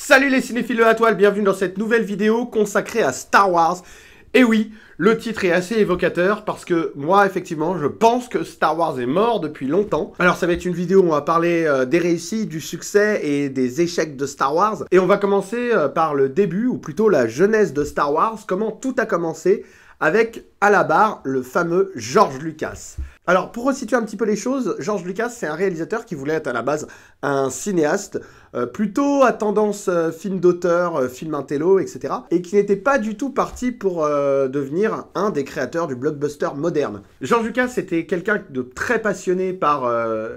Salut les cinéphiles à toile, bienvenue dans cette nouvelle vidéo consacrée à Star Wars. Et oui, le titre est assez évocateur parce que moi, effectivement, je pense que Star Wars est mort depuis longtemps. Alors ça va être une vidéo où on va parler euh, des réussites, du succès et des échecs de Star Wars. Et on va commencer euh, par le début, ou plutôt la jeunesse de Star Wars, comment tout a commencé avec à la barre le fameux George Lucas. Alors pour resituer un petit peu les choses, George Lucas c'est un réalisateur qui voulait être à la base un cinéaste, euh, plutôt à tendance euh, film d'auteur, euh, film intello, etc. Et qui n'était pas du tout parti pour devenir un des créateurs du blockbuster moderne. George Lucas était quelqu'un de très passionné par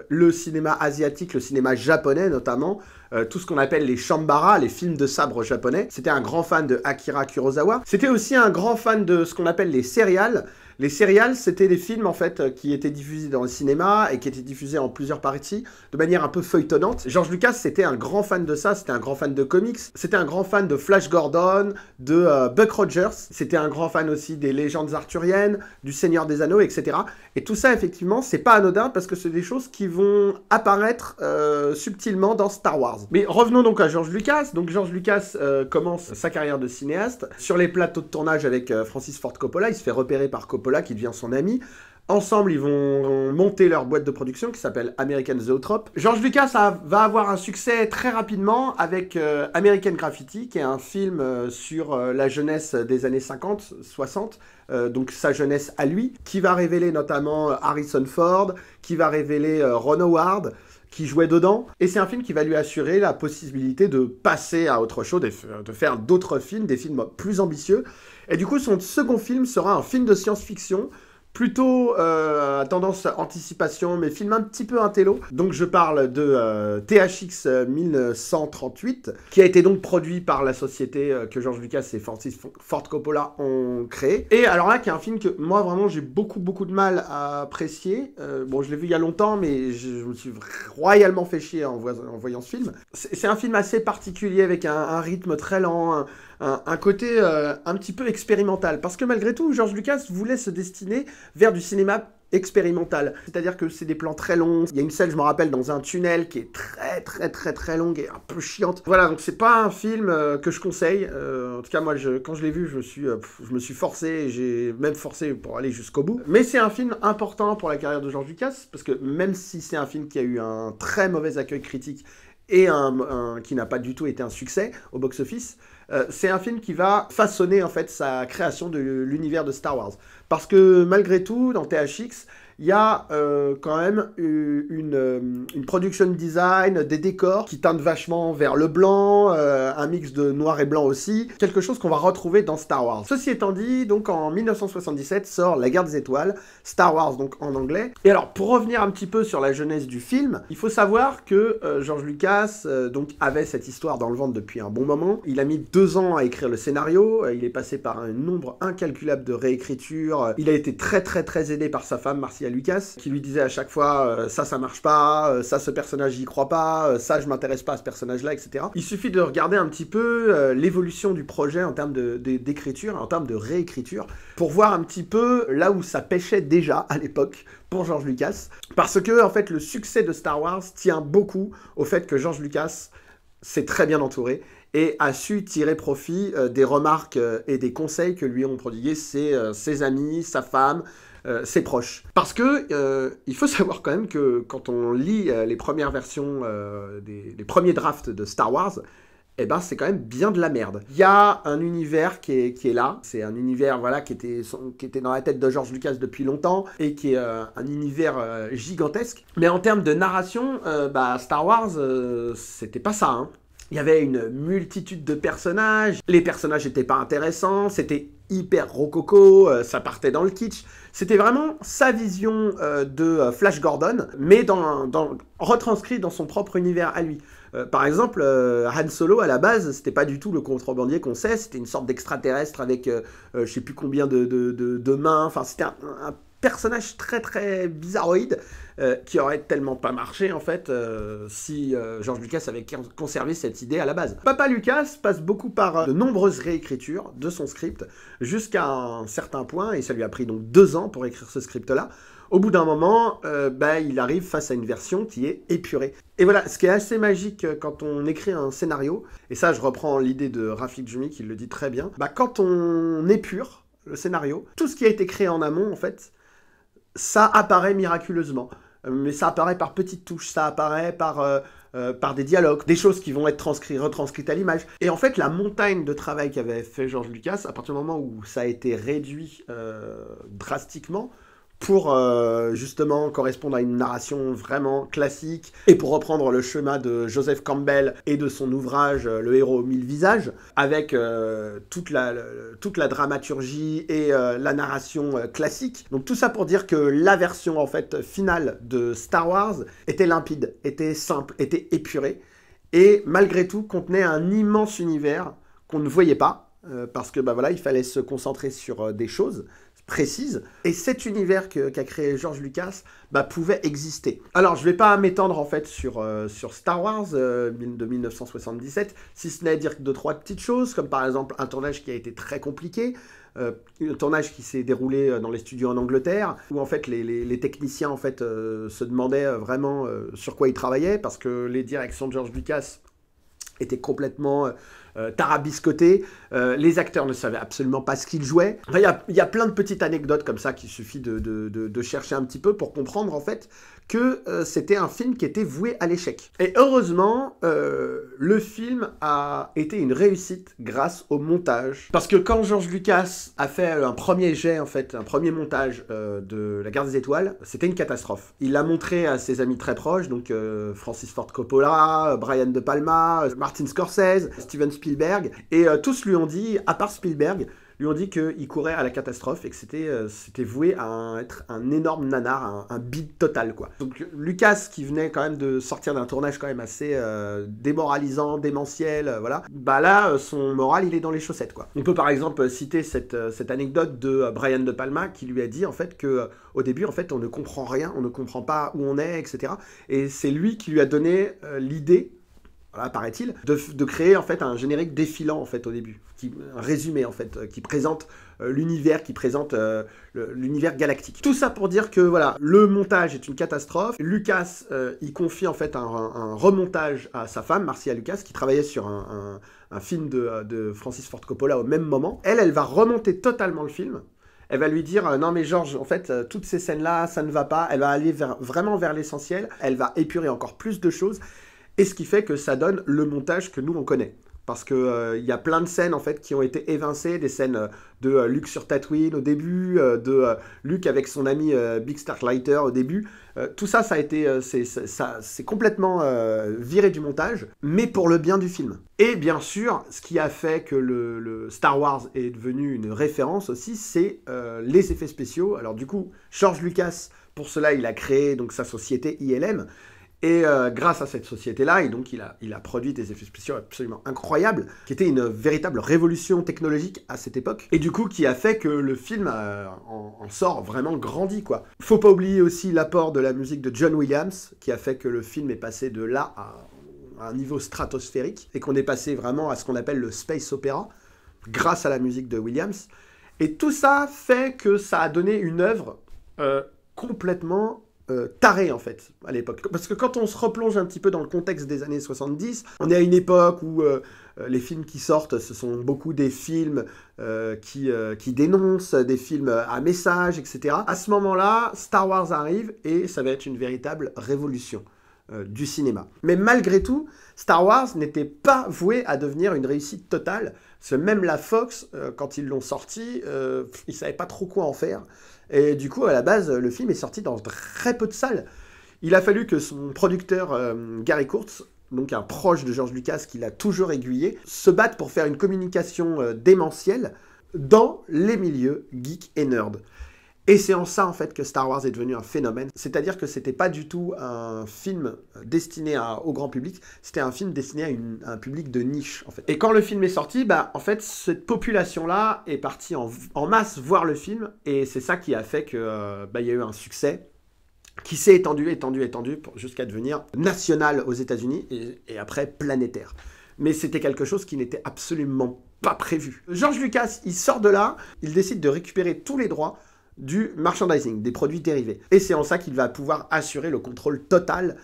le cinéma asiatique, le cinéma japonais notamment, euh, tout ce qu'on appelle les shambara, les films de sabre japonais. C'était un grand fan de Akira Kurosawa. C'était aussi un grand fan de ce qu'on appelle les céréales. Les séries, c'était des films en fait euh, qui étaient diffusés dans le cinéma et qui étaient diffusés en plusieurs parties de manière un peu feuilletonnante. George Lucas, c'était un grand fan de ça, c'était un grand fan de comics, c'était un grand fan de Flash Gordon, de euh, Buck Rogers, c'était un grand fan aussi des légendes arthuriennes, du Seigneur des Anneaux, etc. Et tout ça, effectivement, c'est pas anodin parce que c'est des choses qui vont apparaître euh, subtilement dans Star Wars. Mais revenons donc à George Lucas. Donc George Lucas commence sa carrière de cinéaste sur les plateaux de tournage avec Francis Ford Coppola. Il se fait repérer par Coppola qui devient son ami. Ensemble, ils vont monter leur boîte de production qui s'appelle American Zoetrope. George Lucas va avoir un succès très rapidement avec euh, American Graffiti, qui est un film euh, sur euh, la jeunesse des années 50, 60, donc sa jeunesse à lui, qui va révéler notamment Harrison Ford, qui va révéler Ron Howard, qui jouait dedans. Et c'est un film qui va lui assurer la possibilité de passer à autre chose, de faire d'autres films, des films plus ambitieux. Et du coup, son second film sera un film de science-fiction plutôt euh, tendance anticipation, mais film un petit peu intello. Donc je parle de euh, THX 1138, euh, qui a été donc produit par la société euh, que George Lucas et Francis Ford Coppola ont créé. Et alors là, qui est un film que moi vraiment j'ai beaucoup beaucoup de mal à apprécier. bon, je l'ai vu il y a longtemps, mais je, me suis royalement fait chier en, voyant ce film. C'est un film assez particulier avec un, rythme très lent. Un, un côté un petit peu expérimental, parce que malgré tout, George Lucas voulait se destiner vers du cinéma expérimental. C'est-à-dire que c'est des plans très longs. Il y a une scène, je me rappelle, dans un tunnel qui est très très très très longue et un peu chiante. Voilà, donc c'est pas un film euh, que je conseille. Euh, en tout cas, moi, quand je l'ai vu, je me suis, euh, forcé, j'ai même forcé pour aller jusqu'au bout. Mais c'est un film important pour la carrière de George Lucas, parce que même si c'est un film qui a eu un très mauvais accueil critique et qui n'a pas du tout été un succès au box-office, euh, c'est un film qui va façonner en fait sa création de l'univers de Star Wars. Parce que malgré tout, dans THX, il y a euh, quand même euh, une, production design, des décors qui teintent vachement vers le blanc, euh, un mix de noir et blanc aussi, quelque chose qu'on va retrouver dans Star Wars. Ceci étant dit, donc en 1977 sort La Guerre des Étoiles, Star Wars donc en anglais. Et alors pour revenir un petit peu sur la jeunesse du film, il faut savoir que George Lucas donc avait cette histoire dans le ventre depuis un bon moment. Il a mis deux ans à écrire le scénario, il est passé par un nombre incalculable de réécritures, il a été très très très aidé par sa femme Marcia Lucas, qui lui disait à chaque fois euh, ça, ça marche pas, euh, ça, ce personnage, j'y crois pas, euh, ça, je m'intéresse pas à ce personnage-là, etc. Il suffit de regarder un petit peu l'évolution du projet en termes d'écriture, de, en termes de réécriture, pour voir un petit peu là où ça pêchait déjà à l'époque pour George Lucas. Parce que, en fait, le succès de Star Wars tient beaucoup au fait que George Lucas s'est très bien entouré et a su tirer profit des remarques et des conseils que lui ont prodigués ses amis, sa femme, c'est euh, proche. Parce que euh, il faut savoir quand même que quand on lit euh, les premières versions, des, les premiers drafts de Star Wars, et eh ben, c'est quand même bien de la merde. Il y a un univers qui est, qui est là, c'est un univers voilà, qui, était qui était dans la tête de George Lucas depuis longtemps, et qui est un univers gigantesque. Mais en termes de narration, bah, Star Wars, c'était pas ça. Hein. Il y avait une multitude de personnages, les personnages n'étaient pas intéressants, c'était hyper rococo, euh, ça partait dans le kitsch. C'était vraiment sa vision euh, de euh, Flash Gordon, mais dans, retranscrit dans son propre univers à lui. par exemple, Han Solo, à la base, c'était pas du tout le contrebandier qu'on sait, c'était une sorte d'extraterrestre avec je sais plus combien de, de, mains, enfin c'était un personnage très très bizarroïde euh, qui aurait tellement pas marché en fait euh, si euh, George Lucas avait conservé cette idée à la base. Papa Lucas passe beaucoup par de nombreuses réécritures de son script jusqu'à un certain point et ça lui a pris donc deux ans pour écrire ce script là. Au bout d'un moment, bah, il arrive face à une version qui est épurée. Et voilà, ce qui est assez magique quand on écrit un scénario, et ça je reprends l'idée de Rafik Jumi qui le dit très bien, bah, quand on épure le scénario, tout ce qui a été créé en amont en fait, ça apparaît miraculeusement. Euh, mais ça apparaît par petites touches, ça apparaît par, euh, euh, des dialogues, des choses qui vont être transcrites, retranscrites à l'image. Et en fait, la montagne de travail qu'avait fait Georges Lucas, à partir du moment où ça a été réduit drastiquement, pour euh, justement correspondre à une narration vraiment classique et pour reprendre le chemin de Joseph Campbell et de son ouvrage euh, Le héros aux mille visages, avec euh, toute, la, dramaturgie et la narration classique. Donc tout ça pour dire que la version en fait finale de Star Wars était limpide, était simple, était épurée et malgré tout contenait un immense univers qu'on ne voyait pas, parce que bah, voilà, il fallait se concentrer sur des choses précise. Et cet univers qu'a créé George Lucas bah, pouvait exister. Alors, je ne vais pas m'étendre en fait sur, euh, Star Wars euh, de 1977, si ce n'est dire deux, trois petites choses, comme par exemple un tournage qui a été très compliqué, euh, un tournage qui s'est déroulé dans les studios en Angleterre, où en fait les, techniciens en fait se demandaient vraiment sur quoi ils travaillaient, parce que les directions de George Lucas étaient complètement euh, tarabiscoté. Euh, les acteurs ne savaient absolument pas ce qu'ils jouaient. Il y, a plein de petites anecdotes comme ça qu'il suffit de, chercher un petit peu pour comprendre en fait que euh, c'était un film qui était voué à l'échec. Et heureusement, le film a été une réussite grâce au montage. Parce que quand George Lucas a fait un premier jet, en fait, un premier montage de La Garde des Étoiles, c'était une catastrophe. Il l'a montré à ses amis très proches, donc Francis Ford Coppola, Brian De Palma, Martin Scorsese, Steven Spielberg, Spielberg. Et euh, tous lui ont dit, à part Spielberg, lui ont dit qu'il courait à la catastrophe et que c'était euh, c'était voué à être un énorme nanar, un, bid total quoi. Donc Lucas qui venait quand même de sortir d'un tournage quand même assez euh, démoralisant, démentiel, voilà. Bah là son moral il est dans les chaussettes quoi. On peut par exemple citer cette, cette anecdote de Brian de Palma qui lui a dit en fait que au début en fait on ne comprend rien, on ne comprend pas où on est etc. Et c'est lui qui lui a donné l'idée voilà, paraît-il, de, créer en fait un générique défilant en fait au début, qui, un résumé en fait, euh, qui présente euh, l'univers, qui présente euh, l'univers galactique. Tout ça pour dire que voilà, le montage est une catastrophe. Lucas y confie en fait un, remontage à sa femme, Marcia Lucas, qui travaillait sur un, film de, de, Francis Ford Coppola au même moment. Elle, elle va remonter totalement le film. Elle va lui dire non mais Georges, en fait toutes ces scènes là, ça ne va pas. Elle va aller vraiment vers l'essentiel. Elle va épurer encore plus de choses et ce qui fait que ça donne le montage que nous on connaît. Parce qu'il euh, y a plein de scènes en fait qui ont été évincées, des scènes euh, de euh, Luke sur Tatooine au début, de Luke avec son ami Big Star Lighter au début. tout ça, ça a été, c'est, complètement viré du montage, mais pour le bien du film. Et bien sûr, ce qui a fait que le Star Wars est devenu une référence aussi, c'est les effets spéciaux. Alors du coup, George Lucas pour cela, il a créé donc sa société ILM. Et euh, grâce à cette société-là, et donc il a, il a produit des effets spéciaux absolument incroyables, qui était une véritable révolution technologique à cette époque, et du coup qui a fait que le film euh, en, sort vraiment grandi, quoi. Faut pas oublier aussi l'apport de la musique de John Williams, qui a fait que le film est passé de là à, un niveau stratosphérique, et qu'on est passé vraiment à ce qu'on appelle le space opéra, grâce à la musique de Williams. Et tout ça fait que ça a donné une œuvre euh, complètement euh, taré en fait à l'époque. Parce que quand on se replonge un petit peu dans le contexte des années 70, on est à une époque où euh, euh, les films qui sortent, ce sont beaucoup des films qui, dénoncent, des films à message, etc. À ce moment-là, Star Wars arrive et ça va être une véritable révolution du cinéma. Mais malgré tout, Star Wars n'était pas voué à devenir une réussite totale, même la Fox, quand ils l'ont sorti, ils ne savaient pas trop quoi en faire. Et du coup, à la base, le film est sorti dans très peu de salles. Il a fallu que son producteur, euh, Gary Kurtz, donc un proche de George Lucas qui l'a toujours aiguillé, se batte pour faire une communication euh, démentielle dans les milieux geek et nerd. Et c'est en ça en fait que Star Wars est devenu un phénomène, c'est-à-dire que c'était pas du tout un film euh, destiné au grand public, c'était un film destiné à, un public de niche en fait. Et quand le film est sorti, bah en fait cette population là est partie en, masse voir le film et c'est ça qui a fait qu'il euh, bah, y a eu un succès qui s'est étendu, étendu, étendu jusqu'à devenir national aux États-Unis et, et après planétaire. Mais c'était quelque chose qui n'était absolument pas prévu. George Lucas, il sort de là, il décide de récupérer tous les droits du merchandising, des produits dérivés. Et c'est en ça qu'il va pouvoir assurer le contrôle total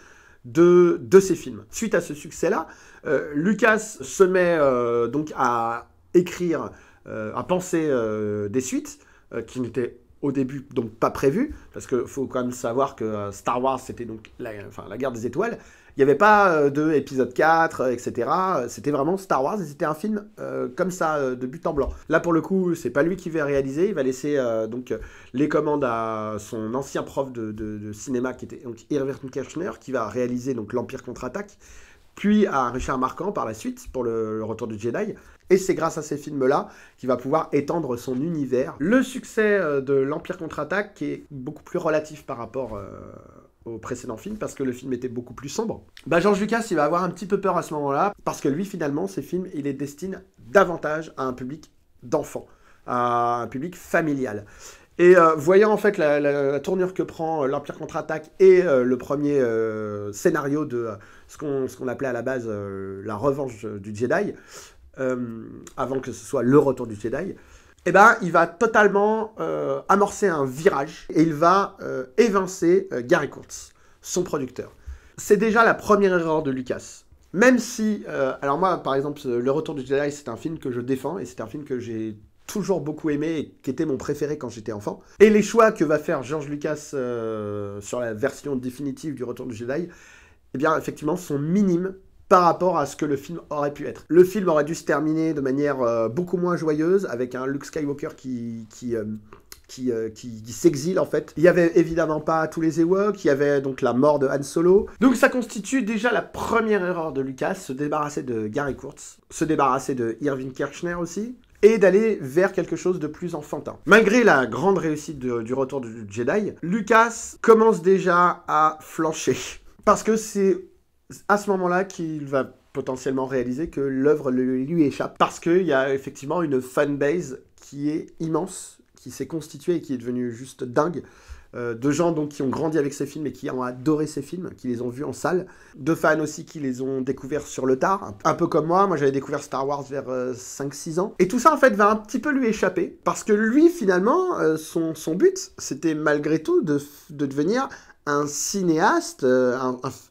de, de ses films. Suite à ce succès-là, euh, Lucas se met euh, donc à écrire, euh, à penser des suites qui n'étaient au début donc pas prévues, parce qu'il faut quand même savoir que Star Wars c'était donc la guerre des étoiles, il n'y avait pas euh, de épisode 4, euh, etc. C'était vraiment Star Wars et c'était un film euh, comme ça, de but en blanc. Là, pour le coup, c'est pas lui qui va réaliser. Il va laisser donc les commandes à son ancien prof de, cinéma, qui était donc Kirchner, qui va réaliser donc l'Empire contre-attaque puis à Richard Marquand par la suite pour le, retour du Jedi. Et c'est grâce à ces films-là qu'il va pouvoir étendre son univers. Le succès de l'Empire contre-attaque est beaucoup plus relatif par rapport au précédent film parce que le film était beaucoup plus sombre. Bah, George Lucas, il va avoir un petit peu peur à ce moment-là parce que lui, finalement, ses films, il les destine davantage à un public d'enfants, à un public familial. Et euh, voyant en fait la, tournure que prend euh, l'Empire contre-attaque et euh, le premier scénario de ce qu'on appelait à la base la revanche du Jedi, avant que ce soit le retour du Jedi, eh ben, il va totalement euh, amorcer un virage et il va euh, évincer euh, Gary Kurtz, son producteur. C'est déjà la première erreur de Lucas. Même si, alors moi par exemple, Le Retour du Jedi, c'est un film que je défends et c'est un film que j'ai toujours beaucoup aimé et qui était mon préféré quand j'étais enfant. Et les choix que va faire George Lucas sur la version définitive du Retour du Jedi, eh bien effectivement, sont minimes par rapport à ce que le film aurait pu être. Le film aurait dû se terminer de manière euh, beaucoup moins joyeuse, avec un Luke Skywalker qui... qui euh, euh, qui, s'exile en fait. Il n'y avait évidemment pas tous les Ewoks, il y avait donc la mort de Han Solo. Donc ça constitue déjà la première erreur de Lucas, se débarrasser de Gary Kurtz, se débarrasser de Irving Kirchner aussi et d'aller vers quelque chose de plus enfantin. Malgré la grande réussite du retour du Jedi, Lucas commence déjà à flancher. Parce que c'est à ce moment-là qu'il va potentiellement réaliser que l'œuvre lui échappe. Parce qu'il y a effectivement une fanbase qui est immense, qui s'est constituée et qui est devenue juste dingue. Euh, de gens donc qui ont grandi avec ces films et qui ont adoré ces films, qui les ont vus en salle, de fans aussi qui les ont découverts sur le tard, un, peu comme moi, moi j'avais découvert Star Wars vers 5-6 euh, ans, et tout ça en fait va un petit peu lui échapper, parce que lui finalement, euh, son, but, c'était malgré tout de, de devenir un cinéaste, euh,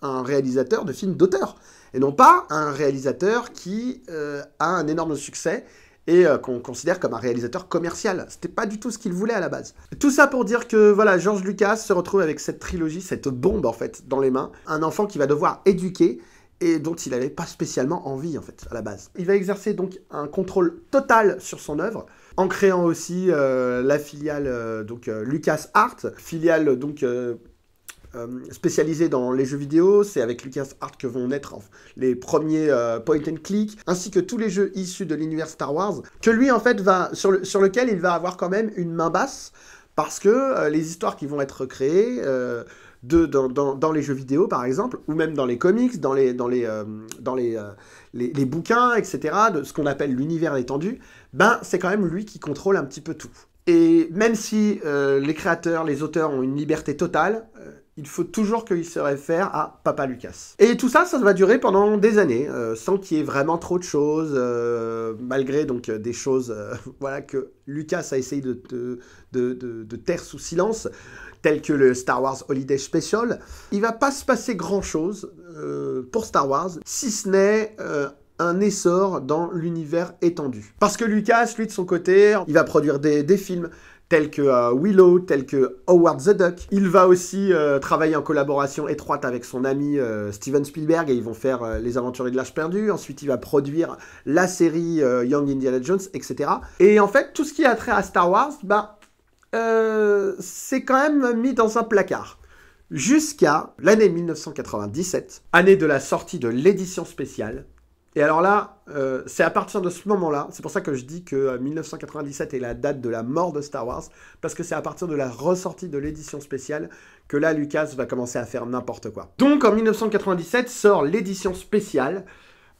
un, réalisateur de films d'auteur, et non pas un réalisateur qui euh, a un énorme succès et euh, qu'on considère comme un réalisateur commercial. C'était pas du tout ce qu'il voulait à la base. Tout ça pour dire que voilà, George Lucas se retrouve avec cette trilogie, cette bombe en fait dans les mains, un enfant qui va devoir éduquer et dont il n'avait pas spécialement envie en fait à la base. Il va exercer donc un contrôle total sur son œuvre en créant aussi la filiale donc Lucas Art, filiale donc euh, spécialisé dans les jeux vidéo. C'est avec Lucas Art que vont naître les premiers euh, point and click, ainsi que tous les jeux issus de l'univers Star Wars, que lui, en fait, va, sur, le, sur lequel il va avoir quand même une main basse, parce que euh, les histoires qui vont être créées... De, dans, dans, les jeux vidéo par exemple, ou même dans les comics, dans les, dans les, dans les, les, bouquins, etc., de ce qu'on appelle l'univers étendu, ben c'est quand même lui qui contrôle un petit peu tout. Et même si les créateurs, les auteurs ont une liberté totale, il faut toujours qu'il se réfère à Papa Lucas. Et tout ça, ça va durer pendant des années, euh, sans qu'il y ait vraiment trop de choses, euh, malgré donc euh, des choses voilà, que Lucas a essayé de, de, de, taire sous silence, telles que le Star Wars Holiday Special. Il va pas se passer grand-chose pour Star Wars, si ce n'est un essor dans l'univers étendu. Parce que Lucas, lui, de son côté, il va produire des, des films, tels que euh, Willow, tels que Howard the Duck. Il va aussi euh, travailler en collaboration étroite avec son ami euh, Steven Spielberg et ils vont faire Les Aventuriers de l'âge perdu. Ensuite, il va produire la série Young Indiana Jones, etc. Et en fait, tout ce qui a trait à Star Wars, bah, c'est quand même mis dans un placard. Jusqu'à l'année 1997, année de la sortie de l'édition spéciale et alors là, euh, c'est à partir de ce moment-là, c'est pour ça que je dis que 1997 euh, est la date de la mort de Star Wars, parce que c'est à partir de la ressortie de l'édition spéciale que là, Lucas va commencer à faire n'importe quoi. Donc en 1997 sort l'édition spéciale.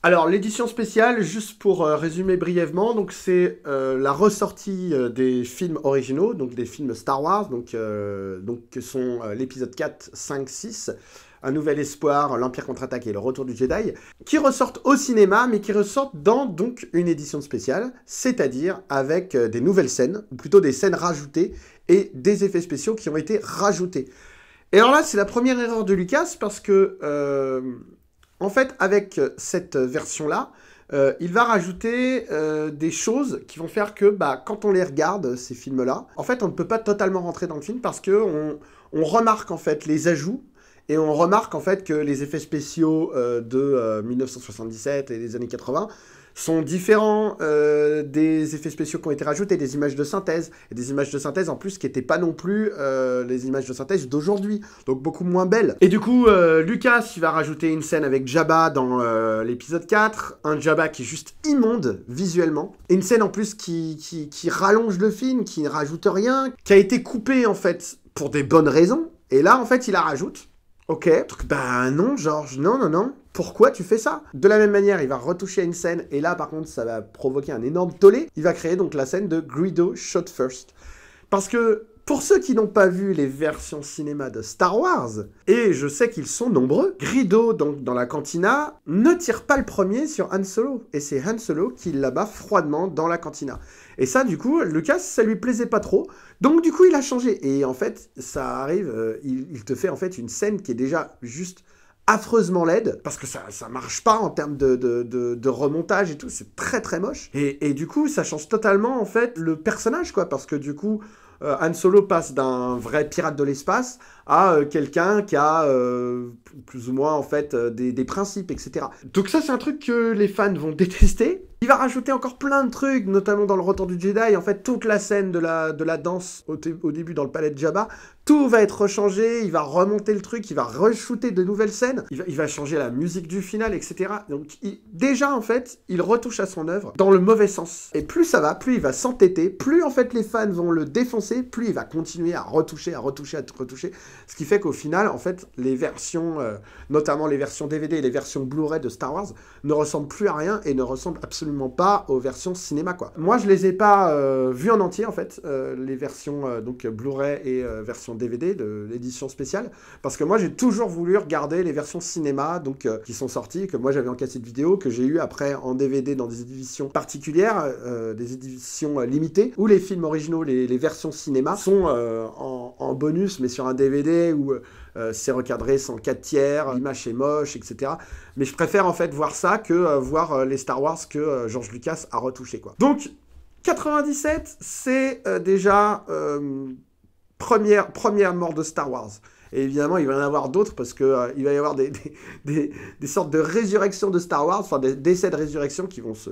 Alors l'édition spéciale, juste pour euh, résumer brièvement, donc c'est la ressortie des films originaux, donc des films Star Wars, donc, donc que sont l'épisode 4, 5, 6 un Nouvel Espoir, L'Empire contre-attaque et Le Retour du Jedi, qui ressortent au cinéma, mais qui ressortent dans donc une édition spéciale, c'est-à-dire avec euh, des nouvelles scènes, ou plutôt des scènes rajoutées et des effets spéciaux qui ont été rajoutés. Et alors là, c'est la première erreur de Lucas parce que, euh, en fait, avec euh, cette version-là, il va rajouter des choses qui vont faire que bah, quand on les regarde, ces films-là, en fait, on ne peut pas totalement rentrer dans le film parce qu'on on remarque en fait les ajouts et on remarque en fait que les effets spéciaux euh, de 1977 euh, et des années 80 sont différents euh, des effets spéciaux qui ont été rajoutés, des images de synthèse, et des images de synthèse en plus qui n'étaient pas non plus les images de synthèse d'aujourd'hui, donc beaucoup moins belles. Et du coup, Lucas, il va rajouter une scène avec Jabba dans l'épisode 4, un Jabba qui est juste immonde visuellement, et une scène en plus qui, qui, qui rallonge le film, qui ne rajoute rien, qui a été coupée en fait pour des bonnes raisons, et là en fait il la rajoute, Ok. bah non, Georges, non, non, non. Pourquoi tu fais ça De la même manière, il va retoucher une scène, et là par contre, ça va provoquer un énorme tollé. Il va créer donc la scène de Greedo Shot First. Parce que pour ceux qui n'ont pas vu les versions cinéma de Star Wars, et je sais qu'ils sont nombreux, Grido, donc dans la cantina, ne tire pas le premier sur Han Solo. Et c'est Han Solo qui l'abat froidement dans la cantina. Et ça, du coup, Lucas, ça lui plaisait pas trop. Donc, du coup, il a changé. Et en fait, ça arrive, euh, il, te fait en fait une scène qui est déjà juste affreusement laide, parce que ça, ça marche pas en termes de, remontage et tout, c'est très très moche. et, du coup, ça change totalement en fait le personnage, quoi, parce que du coup, euh, Han Solo passe d'un vrai pirate de l'espace à euh, quelqu'un qui a euh, plus ou moins en fait des, des principes, etc. Donc ça c'est un truc que les fans vont détester, il va rajouter encore plein de trucs, notamment dans le retour du Jedi. En fait, toute la scène de la, de la danse au, début dans le palais de Jabba, tout va être changé. Il va remonter le truc, il va re-shooter de nouvelles scènes. Il va, changer la musique du final, etc. Donc, déjà, en fait, il retouche à son œuvre dans le mauvais sens. Et plus ça va, plus il va s'entêter, plus en fait les fans vont le défoncer, plus il va continuer à retoucher, à retoucher, à retoucher. Ce qui fait qu'au final, en fait, les versions, euh, notamment les versions DVD et les versions Blu-ray de Star Wars, ne ressemblent plus à rien et ne ressemblent absolument pas aux versions cinéma, quoi. Moi, je les ai pas euh, vues en entier, en fait, euh, les versions euh, donc Blu-ray et euh, version DVD de l'édition spéciale, parce que moi, j'ai toujours voulu regarder les versions cinéma, donc qui sont sorties, que moi j'avais en cassette vidéo, que j'ai eu après en DVD dans des éditions particulières, des éditions limitées, où les films originaux, les, versions cinéma sont en, en, bonus, mais sur un DVD où c'est recadré sans quatre tiers, l'image est moche, etc. Mais je préfère en fait voir ça que euh, voir euh, les Star Wars que euh, George Lucas a retouché quoi. Donc 97, c'est déjà première, première mort de Star Wars. Et évidemment, il va y en avoir d'autres parce qu'il il va y avoir des, sortes de résurrections de Star Wars, enfin des décès de résurrection qui vont se.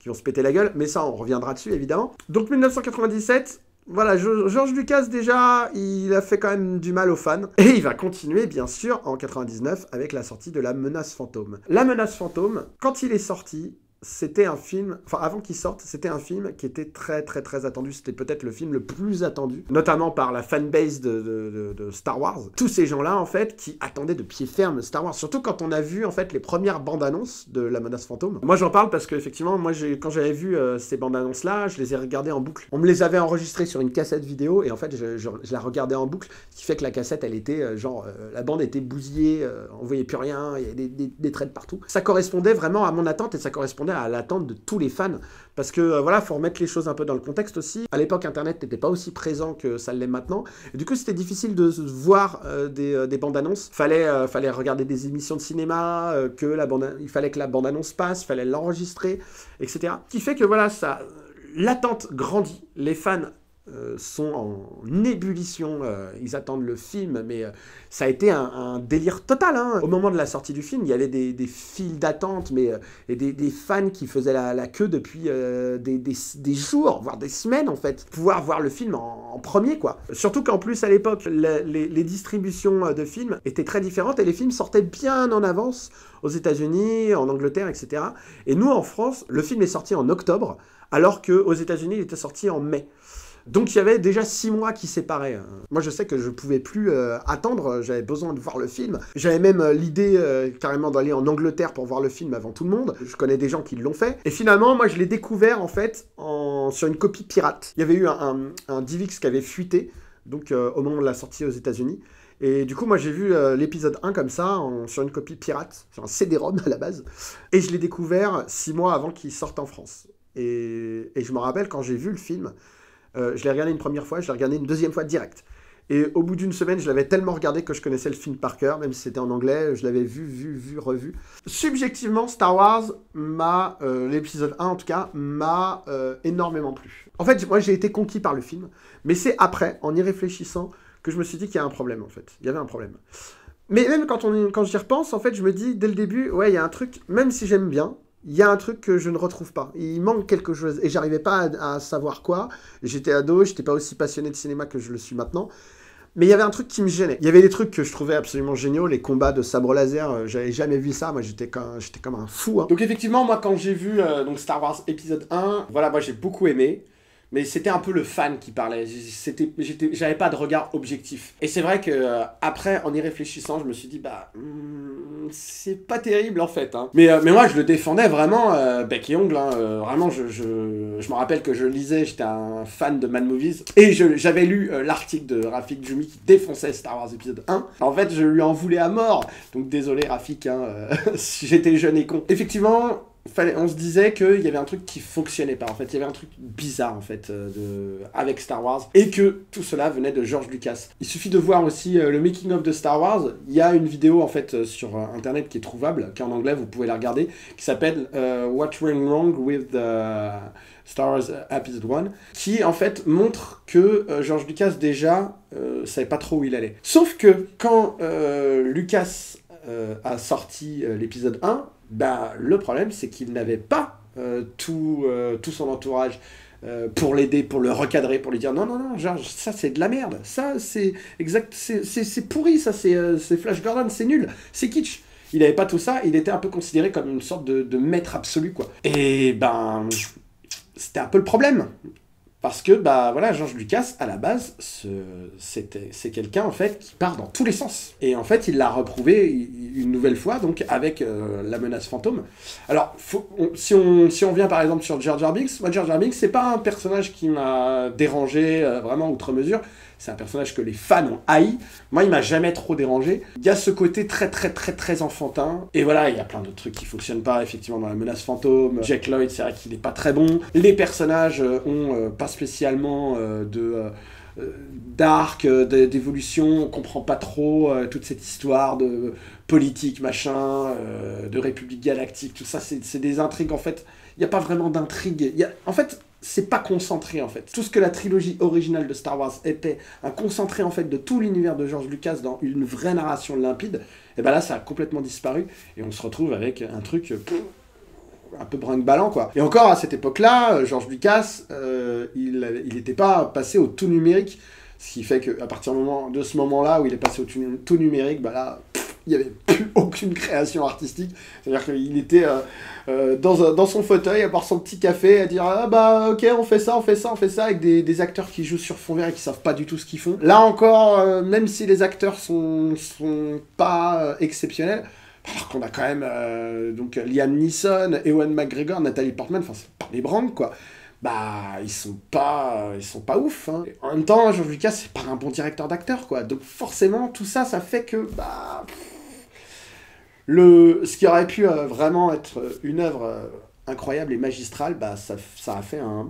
qui vont se péter la gueule, mais ça on reviendra dessus évidemment. Donc 1997, voilà, Georges Lucas, déjà, il a fait quand même du mal aux fans. Et il va continuer, bien sûr, en 99 avec la sortie de La Menace Fantôme. La Menace Fantôme, quand il est sorti, c'était un film, enfin avant qu'il sorte, c'était un film qui était très très très attendu. C'était peut-être le film le plus attendu, notamment par la fanbase de, de, Star Wars. Tous ces gens-là, en fait, qui attendaient de pied ferme Star Wars, surtout quand on a vu en fait les premières bandes annonces de La menace fantôme. Moi j'en parle parce que effectivement, moi quand j'avais vu euh, ces bandes annonces-là, je les ai regardées en boucle. On me les avait enregistrées sur une cassette vidéo et en fait je, la regardais en boucle, ce qui fait que la cassette elle était euh, genre, euh, la bande était bousillée, on voyait plus rien, il y avait des, des, des traits partout. Ça correspondait vraiment à mon attente et ça correspondait à l'attente de tous les fans. Parce que euh, voilà, faut remettre les choses un peu dans le contexte aussi. À l'époque, Internet n'était pas aussi présent que ça l'est maintenant. du coup, c'était difficile de voir euh, euh, des, bandes annonces. Fallait, fallait regarder des émissions de cinéma, que la bande, il fallait que la bande annonce passe, fallait l'enregistrer, etc. Ce qui fait que voilà, ça, l'attente grandit, les fans euh, sont en ébullition. Euh, ils attendent le film, mais euh, ça a été un, délire total. Hein. Au moment de la sortie du film, il y avait des, des files d'attente mais et des, fans qui faisaient la, queue depuis des, jours, voire des semaines en fait, pouvoir voir le film en, premier quoi. Surtout qu'en plus à l'époque, les, les, distributions de films étaient très différentes et les films sortaient bien en avance aux États-Unis, en Angleterre, etc. Et nous en France, le film est sorti en octobre, alors qu'aux États-Unis, il était sorti en mai. Donc il y avait déjà six mois qui séparaient. Hein. Moi je sais que je ne pouvais plus euh, attendre, euh, j'avais besoin de voir le film. J'avais même euh, l'idée carrément d'aller en Angleterre pour voir le film avant tout le monde. Je connais des gens qui l'ont fait. Et finalement, moi je l'ai découvert en fait sur une copie pirate. Il y avait eu un, un, DivX qui avait fuité, donc au moment de la sortie aux États-Unis. Et du coup, moi, j'ai vu l'épisode 1 comme ça, sur une copie pirate, sur un CD-ROM à la base. Et je l'ai découvert six mois avant qu'il sorte en France. et je me rappelle quand j'ai vu le film, euh, je l'ai regardé une première fois, je l'ai regardé une deuxième fois direct. Et au bout d'une semaine, je l'avais tellement regardé que je connaissais le film par cœur, même si c'était en anglais, je l'avais vu, vu, vu, revu. Subjectivement, Star Wars m'a, euh, l'épisode 1 en tout cas, m'a euh, énormément plu. En fait, moi j'ai été conquis par le film, mais c'est après, en y réfléchissant, que je me suis dit qu'il y a un problème en fait. Il y avait un problème. Mais même quand, on, quand j'y repense, en fait, je me dis dès le début, ouais, il y a un truc, même si j'aime bien, il y a un truc que je ne retrouve pas. Il manque quelque chose. Et j'arrivais pas à, savoir quoi. J'étais ado, j'étais pas aussi passionné de cinéma que je le suis maintenant. Mais il y avait un truc qui me gênait. Il y avait des trucs que je trouvais absolument géniaux, les combats de sabre laser, euh, j'avais jamais vu ça, moi j'étais comme, comme un fou. Hein. Donc effectivement, moi quand j'ai vu euh, donc Star Wars épisode 1, voilà, moi j'ai beaucoup aimé mais c'était un peu le fan qui parlait. C'était, j'avais pas de regard objectif. Et c'est vrai que euh, après, en y réfléchissant, je me suis dit bah hmm, c'est pas terrible en fait. Hein. Mais, euh, mais moi, je le défendais vraiment euh, bec et ongle. Hein. Euh, vraiment, je, je, je me rappelle que je lisais, j'étais un fan de Mad Movies et j'avais lu l'article de Rafik Jumi qui défonçait Star Wars épisode 1. En fait, je lui en voulais à mort. Donc désolé Rafik, hein, j'étais jeune et con. Effectivement, on se disait qu'il y avait un truc qui fonctionnait pas en fait, il y avait un truc bizarre en fait euh, de, avec Star Wars et que tout cela venait de George Lucas. Il suffit de voir aussi euh, le making of de Star Wars, il y a une vidéo en fait euh, sur internet qui est trouvable, qui est en anglais, vous pouvez la regarder, qui s'appelle What Went Wrong with the Star Wars Episode 1 qui en fait montre que George Lucas déjà savait pas trop où il allait. Sauf que quand Lucas a sorti l'épisode 1, bah, le problème c'est qu'il n'avait pas euh, tout, euh, tout son entourage euh, pour l'aider, pour le recadrer, pour lui dire non, non, non, ça c'est de la merde, ça c'est exact, c'est pourri, ça c'est Flash Gordon, c'est nul, c'est kitsch. Il n'avait pas tout ça, il était un peu considéré comme une sorte de, maître absolu, quoi. Et ben, c'était un peu le problème. Parce que, bah voilà, George Lucas, à la base, c'est quelqu'un, en fait, qui part dans tous les sens. Et en fait, il l'a reprouvé une nouvelle fois, donc, avec euh, la menace fantôme. Alors, si, on, si on vient, par exemple, sur George Jar moi, George Jar c'est pas un personnage qui m'a dérangé euh, vraiment outre mesure. C'est un personnage que les fans ont haï. Moi, il m'a jamais trop dérangé. Il y a ce côté très, très, très, très enfantin. Et voilà, il y a plein de trucs qui fonctionnent pas, effectivement, dans la menace fantôme. Jack Lloyd, c'est vrai qu'il n'est pas très bon. Les personnages euh, ont euh, pas spécialement euh, de. d'arc, d'évolution, on comprend pas trop toute cette histoire de politique, machin, de République galactique, tout ça, c'est des intrigues en fait. Il n'y a pas vraiment d'intrigue. En fait, c'est pas concentré en fait. Tout ce que la trilogie originale de Star Wars était, un concentré en fait de tout l'univers de George Lucas dans une vraie narration limpide, et eh ben là ça a complètement disparu et on se retrouve avec un truc euh, un peu brinque-ballant quoi. Et encore à cette époque-là, euh, George Lucas, euh, il n'était pas passé au tout numérique, ce qui fait qu'à partir de ce moment-là où il est passé au tout numérique, bah là il n'y avait plus aucune création artistique. C'est-à-dire qu'il était euh, euh, dans, dans, son fauteuil à boire son petit café, à dire Ah bah ok, on fait ça, on fait ça, on fait ça, avec des, des acteurs qui jouent sur fond vert et qui savent pas du tout ce qu'ils font. Là encore, euh, même si les acteurs sont, sont pas exceptionnels, alors qu'on a quand même donc Liam Neeson, Ewan McGregor, Nathalie Portman, enfin c'est pas les branques quoi bah ils sont pas ils sont pas ouf hein. en même temps jean Lucas c'est pas un bon directeur d'acteur quoi donc forcément tout ça ça fait que bah le ce qui aurait pu euh, vraiment être euh, une œuvre euh, incroyable et magistrale bah ça, ça a fait un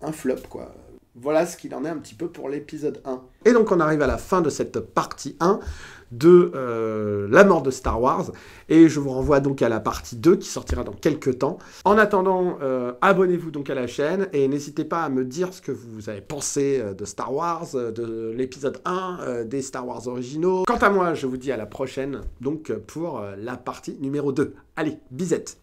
un flop quoi voilà ce qu'il en est un petit peu pour l'épisode 1. Et donc on arrive à la fin de cette partie 1 de euh, la mort de Star Wars. Et je vous renvoie donc à la partie 2 qui sortira dans quelques temps. En attendant, euh, abonnez-vous donc à la chaîne et n'hésitez pas à me dire ce que vous avez pensé euh, de Star Wars, de l'épisode 1, des Star Wars originaux. Quant à moi, je vous dis à la prochaine donc pour la partie numéro 2. Allez, bisette